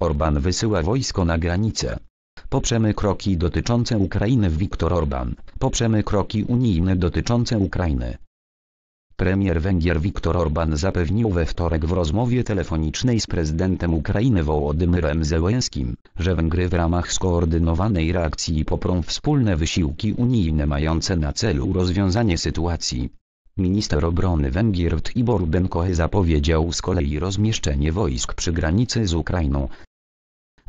Orban wysyła wojsko na granicę. Poprzemy kroki dotyczące Ukrainy Viktor Orban. Poprzemy kroki unijne dotyczące Ukrainy. Premier Węgier Viktor Orban zapewnił we wtorek w rozmowie telefonicznej z prezydentem Ukrainy Wołodymyrem Zełenskim, że Węgry w ramach skoordynowanej reakcji poprą wspólne wysiłki unijne mające na celu rozwiązanie sytuacji. Minister obrony Węgier Tibor Benkohe zapowiedział z kolei rozmieszczenie wojsk przy granicy z Ukrainą,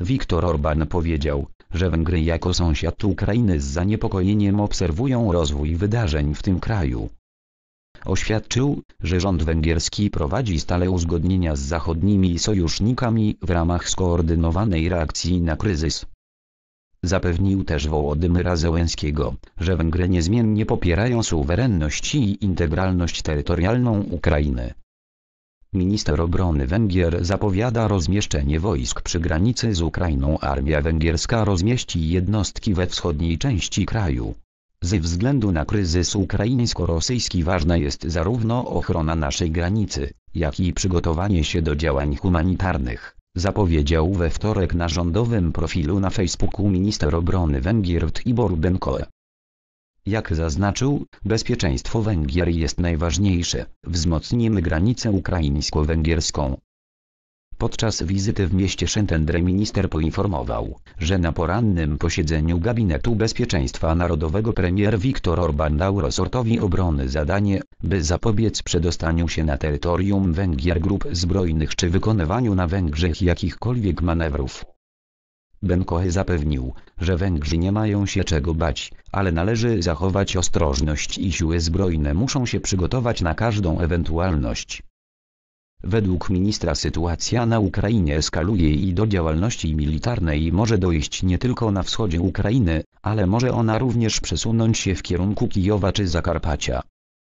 Viktor Orban powiedział, że Węgry jako sąsiad Ukrainy z zaniepokojeniem obserwują rozwój wydarzeń w tym kraju. Oświadczył, że rząd węgierski prowadzi stale uzgodnienia z zachodnimi sojusznikami w ramach skoordynowanej reakcji na kryzys. Zapewnił też Wołodymyra Zełenskiego, że Węgry niezmiennie popierają suwerenność i integralność terytorialną Ukrainy. Minister obrony Węgier zapowiada rozmieszczenie wojsk przy granicy z Ukrainą. Armia węgierska rozmieści jednostki we wschodniej części kraju. Ze względu na kryzys ukraińsko-rosyjski ważna jest zarówno ochrona naszej granicy, jak i przygotowanie się do działań humanitarnych, zapowiedział we wtorek na rządowym profilu na Facebooku minister obrony Węgier Tibor Benkoe. Jak zaznaczył, bezpieczeństwo Węgier jest najważniejsze, wzmocnimy granicę ukraińsko-węgierską. Podczas wizyty w mieście Szentendre minister poinformował, że na porannym posiedzeniu Gabinetu Bezpieczeństwa Narodowego premier Viktor Orban dał resortowi obrony zadanie, by zapobiec przedostaniu się na terytorium Węgier grup zbrojnych czy wykonywaniu na Węgrzech jakichkolwiek manewrów. Benkohe zapewnił, że Węgrzy nie mają się czego bać, ale należy zachować ostrożność i siły zbrojne muszą się przygotować na każdą ewentualność. Według ministra sytuacja na Ukrainie eskaluje i do działalności militarnej może dojść nie tylko na wschodzie Ukrainy, ale może ona również przesunąć się w kierunku Kijowa czy Zakarpacia.